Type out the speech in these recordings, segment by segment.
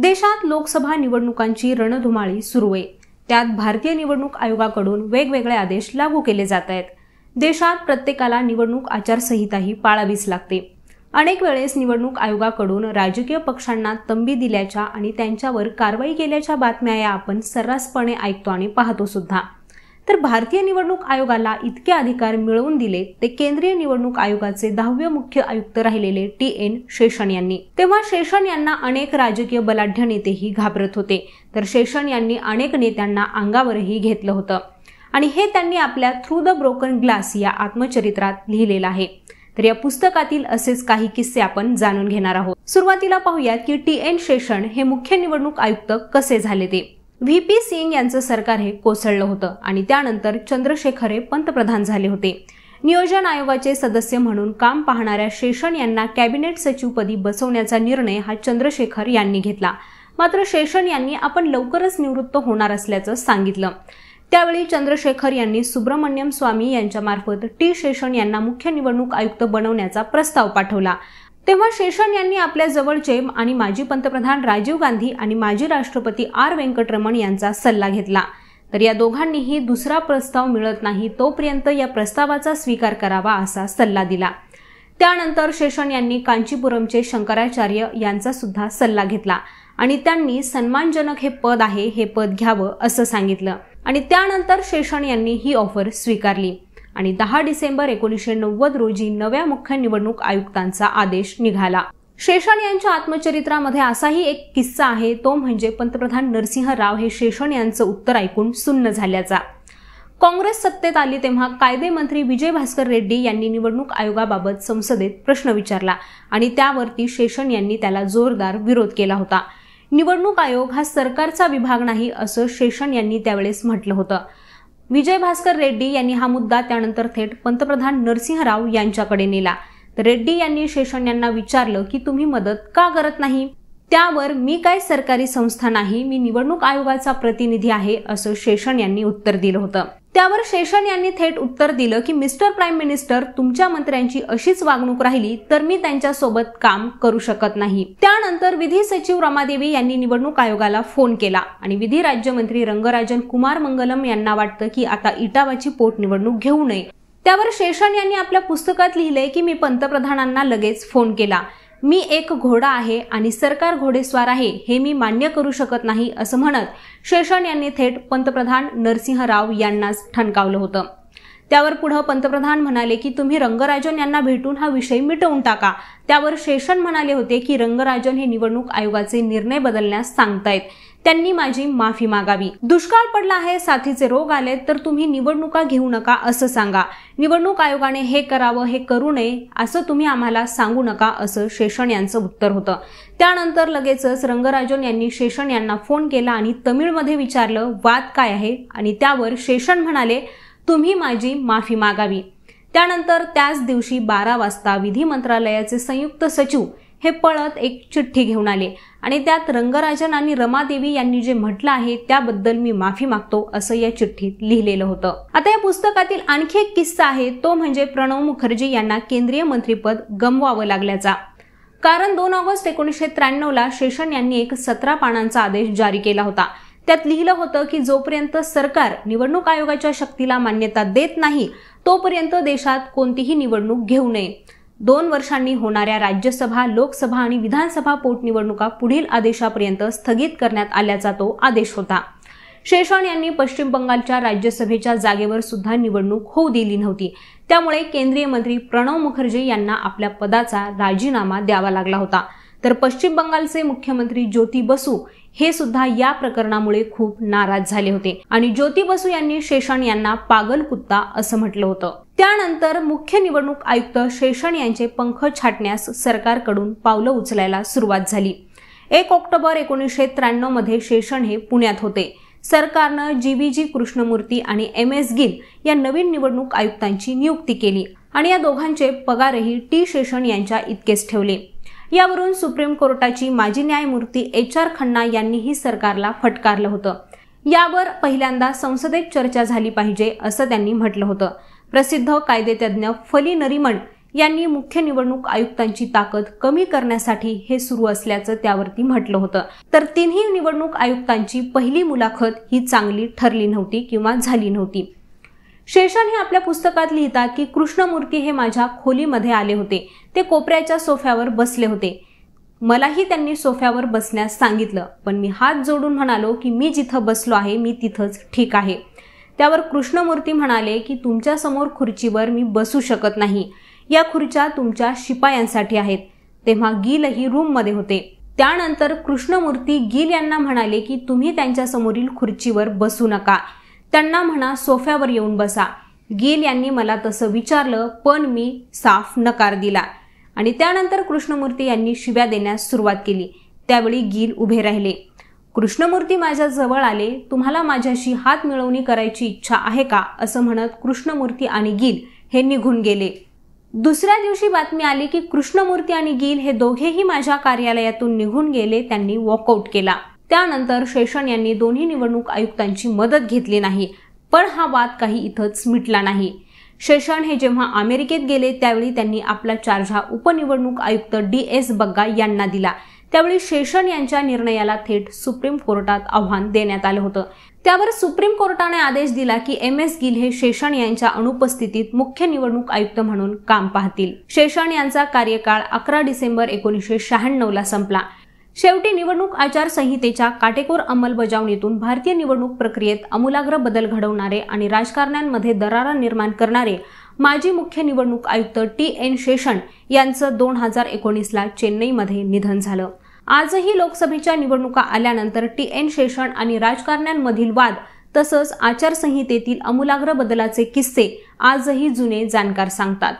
देशात लोकसभा निवडणुकांची रणधुमाळी सुरू आहे त्यात भारतीय निवडणूक आयोगाकडून वेगवेगळे आदेश लागू केले जात आहेत देशात प्रत्येकाला निवडणूक आचारसंहिताही पाळावीच लागते अनेक वेळेस निवडणूक आयोगाकडून राजकीय पक्षांना तंबी दिल्याच्या आणि त्यांच्यावर कारवाई केल्याच्या बातम्या या आपण सर्रासपणे ऐकतो आणि पाहतो सुद्धा तर भारतीय निवडणूक आयोगाला इतके अधिकार मिळवून दिले ते केंद्रीय निवडणूक आयोगाचे दहावे मुख्य आयुक्त राहिलेले टी एन शेषन यांनी तेव्हा शेषन यांना अनेक राजकीय बलाढ्य नेतेही घाबरत होते तर शेषन यांनी अनेक नेत्यांना अंगावरही घेतलं होतं आणि हे त्यांनी आपल्या थ्रू द ब्रोकन ग्लास या आत्मचरित्रात लिहिलेलं आहे तर या पुस्तकातील असेच काही किस्से आपण जाणून घेणार आहोत सुरुवातीला पाहूयात की टी एन शेषण हे मुख्य निवडणूक आयुक्त कसे झाले ते व्ही पी सिंग यांचं सरकार हे कोसळलं होतं आणि त्यानंतर चंद्रशेखर हे पंतप्रधान झाले होते नियोजन आयोगाचे सदस्य म्हणून काम पाहणाऱ्या शेषन यांना कॅबिनेट सचिवपदी बसवण्याचा निर्णय हा चंद्रशेखर यांनी घेतला मात्र शेषण यांनी आपण लवकरच निवृत्त होणार असल्याचं सांगितलं त्यावेळी चंद्रशेखर यांनी सुब्रमण्यम स्वामी यांच्यामार्फत टी शेषन यांना मुख्य निवडणूक आयुक्त बनवण्याचा प्रस्ताव पाठवला तेव्हा शेषन यांनी आपल्या जवळचे आणि माजी पंतप्रधान राजीव गांधी आणि माजी राष्ट्रपती आर व्यंकटरमण यांचा सल्ला घेतला तर या दोघांनीही दुसरा प्रस्ताव मिळत नाही तोपर्यंत या प्रस्तावाचा स्वीकार करावा असा सल्ला दिला त्यानंतर शेषन यांनी कांचीपुरमचे शंकराचार्य यांचा सुद्धा सल्ला घेतला आणि त्यांनी सन्मानजनक हे पद आहे हे पद घ्यावं असं सांगितलं आणि त्यानंतर शेषण यांनी ही ऑफर स्वीकारली आणि दहा डिसेंबर एकोणीसशे नव्वद रोजी नव्या मुख्य निवडणूक आयुक्तांचा आदेश निघाला शेषण यांच्या आत्मचरित्रामध्ये असाही एक किस्सा आहे तो म्हणजे पंतप्रधान नरसिंह राव हे शेषण यांचं उत्तर ऐकून सुन्न झाल्याचा काँग्रेस सत्तेत आली तेव्हा कायदे मंत्री विजय भास्कर रेड्डी यांनी निवडणूक आयोगाबाबत संसदेत प्रश्न विचारला आणि त्यावरती शेषण यांनी त्याला जोरदार विरोध केला होता निवडणूक आयोग हा सरकारचा विभाग नाही असं शेषण यांनी त्यावेळेस म्हटलं होतं विजय भास्कर रेड्डी यांनी हा मुद्दा त्यानंतर थेट पंतप्रधान नरसिंह राव यांच्याकडे नेला तर रेड्डी यांनी शेषण यांना विचारलं की तुम्ही मदत का करत नाही त्यावर मी काय सरकारी संस्था नाही मी निवडणूक आयोगाचा प्रतिनिधी आहे असं शेषण यांनी उत्तर दिलं होतं त्यावर शेषन यांनी थेट उत्तर दिलं की मिस्टर प्राईम मिनिस्टर तुमच्या मंत्र्यांची अशीच वागणूक राहिली तर मी त्यांच्यासोबत काम करू शकत नाही त्यानंतर विधी सचिव रमादेवी यांनी निवडणूक आयोगाला फोन केला आणि विधी राज्यमंत्री रंगराजन कुमार मंगलम यांना वाटतं की आता इटावाची पोटनिवडणूक घेऊ नये त्यावर शेषन यांनी आपल्या पुस्तकात लिहिले की मी पंतप्रधानांना लगेच फोन केला मी एक घोडा आहे आणि सरकार घोडेस्वार आहे हे मी मान्य करू शकत नाही असं म्हणत शेषन यांनी थेट पंतप्रधान नरसिंह राव यांनाच ठणकावलं होतं त्यावर पुढे पंतप्रधान म्हणाले की तुम्ही रंगराजन यांना भेटून हा विषय मिटवून टाका त्यावर शेषन म्हणाले होते की रंगराजन हे निवडणूक आयोगाचे निर्णय बदलण्यास सांगतायत त्यांनी माझी माफी मागावी दुष्काळ पडला आहे साथीचे रोग आले तर तुम्ही निवडणुका घेऊ नका असं सांगा निवडणूक आयोगाने हे करावं हे करू नये असं तुम्ही आम्हाला सांगू नका असं शेषण यांचं उत्तर होतं त्यानंतर लगेचच रंगराजन यांनी शेषण यांना फोन केला आणि तमिळमध्ये विचारलं वाद काय आहे आणि त्यावर शेषण म्हणाले तुम्ही माझी माफी मागावी त्यानंतर त्याच दिवशी बारा वाजता विधी मंत्रालयाचे संयुक्त सचिव हे पळत एक चिठ्ठी घेऊन आले आणि त्यात रंगराजन आणि रमादेवी यांनी जे म्हटलं आहे त्याबद्दल मी माफी मागतो असं या चिठ्ठीत लिहिलेलं होतं आता या पुस्तकातील आणखी एक किस्सा आहे तो म्हणजे प्रणव मुखर्जी यांना केंद्रीय मंत्रीपद गमवावं लागल्याचा कारण दोन ऑगस्ट एकोणीसशे त्र्याण्णवला शेषन यांनी एक सतरा पानांचा आदेश जारी केला होता त्यात लिहिलं होतं की जोपर्यंत सरकार निवडणूक आयोगाच्या शक्तीला मान्यता देत नाही तोपर्यंत देशात कोणतीही निवडणूक घेऊ नये दोन वर्षांनी होणाऱ्या राज्यसभा लोकसभा आणि विधानसभा पोटनिवडणुका पुढील आदेशापर्यंत स्थगित करण्यात आल्याचा तो आदेश होता शेषण यांनी पश्चिम बंगालच्या राज्यसभेच्या जागेवर सुद्धा निवडणूक होऊ दिली नव्हती त्यामुळे केंद्रीय मंत्री प्रणव मुखर्जी यांना आपल्या पदाचा राजीनामा द्यावा लागला होता तर पश्चिम बंगालचे मुख्यमंत्री ज्योती बसू हे सुद्धा या प्रकरणामुळे खूप नाराज झाले होते आणि ज्योती बसू यांनी शेषण यांना पागल कुत्ता असं म्हटलं होतं त्यानंतर मुख्य निवडणूक आयुक्त शेषण यांचे पंख छाटण्यास सरकारकडून पावलं उचलायला सुरुवात झाली एक ऑक्टोबर एकोणीसशे त्र्याण्णव मध्ये शेषण हे पुण्यात होते सरकारनं जी कृष्णमूर्ती आणि एम एस गिल या नवीन निवडणूक आयुक्तांची नियुक्ती केली आणि या दोघांचे पगारही टी शेषण यांच्या इतकेच ठेवले यावरून सुप्रीम कोर्टाची माजी न्यायमूर्ती एच आर खन्ना यांनीही सरकारला फटकारलं होतं यावर पहिल्यांदा संसदेत चर्चा झाली पाहिजे असं त्यांनी म्हटलं होतं प्रसिद्ध कायदेतज्ञ फली नरिमन यांनी मुख्य निवडणूक आयुक्तांची ताकद कमी करण्यासाठी हे सुरू असल्याचं त्यावरती म्हटलं होतं तर तिन्ही निवडणूक आयुक्तांची पहिली मुलाखत ही चांगली ठरली नव्हती किंवा झाली नव्हती शेषन हे आपल्या पुस्तकात लिहितात की कृष्णमूर्ती हे माझ्या खोलीमध्ये आले होते ते कोपऱ्याच्या सोफ्यावर बसले होते मलाही त्यांनी सोफ्यावर बसण्यास सांगितलं पण मी हात जोडून म्हणालो की मी जिथं बसलो आहे मी तिथंच ठीक आहे त्यावर कृष्णमूर्ती म्हणाले की तुमच्यासमोर खुर्चीवर मी बसू शकत नाही या खुर्च्या तुमच्या शिपायांसाठी आहेत तेव्हा गिलही रूममध्ये होते त्यानंतर कृष्णमूर्ती गिल यांना म्हणाले की तुम्ही त्यांच्यासमोरील खुर्चीवर बसू नका त्यांना म्हणा सोफ्यावर येऊन बसा गिल यांनी मला तसं विचारलं पण मी साफ नकार दिला आणि त्यानंतर कृष्णमूर्ती यांनी शिव्या देण्यास सुरुवात केली त्यावेळी गिल उभे राहिले कृष्णमूर्ती माझ्या जवळ आले तुम्हाला माझ्याशी हात मिळवणी करायची इच्छा आहे का असं म्हणत कृष्णमूर्ती आणि गिल हे निघून गेले दुसऱ्या दिवशी बातमी आली की कृष्णमूर्ती आणि गिल हे दोघेही माझ्या कार्यालयातून निघून गेले त्यांनी वॉकआउट केला त्यानंतर शेषन यांनी दोन्ही निवडणूक आयुक्तांची मदत घेतली नाही पण हा वाद काही इथंच मिटला नाही शेषण हे जेव्हा अमेरिकेत गेले त्यावेळी त्यांनी आपला चार्ज हा उपनिवडणूक आयुक्त डी एस बग्गा यांना दिला त्यावेळी शेषण यांच्या निर्णयाला थेट सुप्रीम कोर्टात आव्हान देण्यात आलं होतं त्यावर सुप्रीम कोर्टाने आदेश दिला की एम एस गिल हे शेषण यांच्या अनुपस्थितीत मुख्य निवडणूक आयुक्त म्हणून काम पाहतील शेषण यांचा कार्यकाळ अकरा डिसेंबर एकोणीसशे शहाण्णव ला संपला शेवटी निवडणूक आचारसंहितेच्या काटेकोर अंमलबजावणीतून भारतीय निवडणूक प्रक्रियेत अमूलाग्र बदल घडवणारे आणि राजकारण्यांमध्ये दरारा निर्माण करणारे माजी मुख्य निवडणूक आयुक्त टी एन शेषण यांचं दोन हजार एकोणीसला चेन्नईमध्ये निधन झालं आजही लोकसभेच्या निवडणुका आल्यानंतर टी एन शेषण आणि राजकारण्यांमधील वाद तसंच आचारसंहितेतील अमूलाग्र बदलाचे किस्से आजही जुने जाणकार सांगतात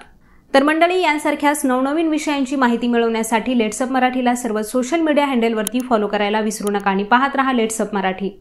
तर मंडळी यांसारख्याच नवनवीन विषयांची माहिती मिळवण्यासाठी लेट्सअप मराठीला सर्व सोशल मीडिया हँडलवरती फॉलो करायला विसरू नका आणि पाहत रहा लेट्सअप मराठी